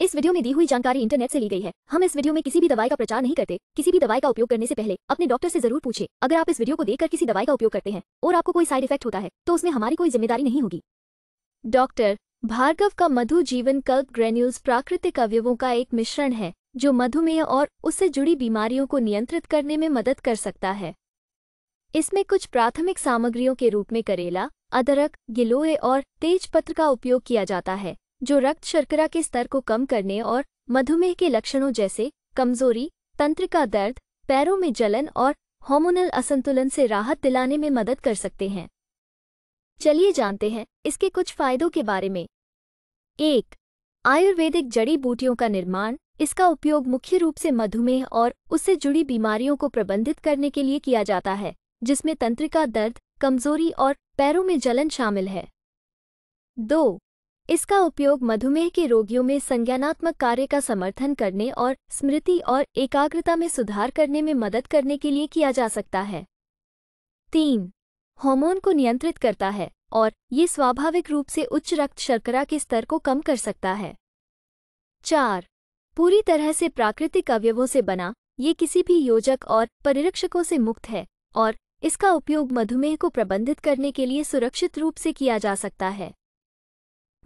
इस वीडियो में दी हुई जानकारी इंटरनेट से ली गई है हम इस वीडियो में किसी भी दवाई का प्रचार नहीं करते किसी भी दवाई का उपयोग करने से पहले अपने डॉक्टर से जरूर पूछे अगर आप इस वीडियो को देखकर किसी दवाई का उपयोग करते हैं और आपको कोई साइड इफेक्ट होता है तो उसमें हमारी कोई जिम्मेदारी नहीं होगी डॉक्टर भार्गव का मधु जीवन कल्प ग्रेन्यूल्स प्राकृतिक अवयवों का एक मिश्रण है जो मधुमेह और उससे जुड़ी बीमारियों को नियंत्रित करने में मदद कर सकता है इसमें कुछ प्राथमिक सामग्रियों के रूप में करेला अदरक गिलोय और तेजपत्र का उपयोग किया जाता है जो रक्त शर्करा के स्तर को कम करने और मधुमेह के लक्षणों जैसे कमजोरी तंत्र का दर्द पैरों में जलन और हार्मोनल असंतुलन से राहत दिलाने में मदद कर सकते हैं चलिए जानते हैं इसके कुछ फायदों के बारे में एक आयुर्वेदिक जड़ी बूटियों का निर्माण इसका उपयोग मुख्य रूप से मधुमेह और उससे जुड़ी बीमारियों को प्रबंधित करने के लिए किया जाता है जिसमें तंत्रिका दर्द कमजोरी और पैरों में जलन शामिल है दो इसका उपयोग मधुमेह के रोगियों में संज्ञानात्मक कार्य का समर्थन करने और स्मृति और एकाग्रता में सुधार करने में मदद करने के लिए किया जा सकता है तीन हार्मोन को नियंत्रित करता है और ये स्वाभाविक रूप से उच्च रक्त शर्करा के स्तर को कम कर सकता है चार पूरी तरह से प्राकृतिक अवयवों से बना ये किसी भी योजक और परिरक्षकों से मुक्त है और इसका उपयोग मधुमेह को प्रबंधित करने के लिए सुरक्षित रूप से किया जा सकता है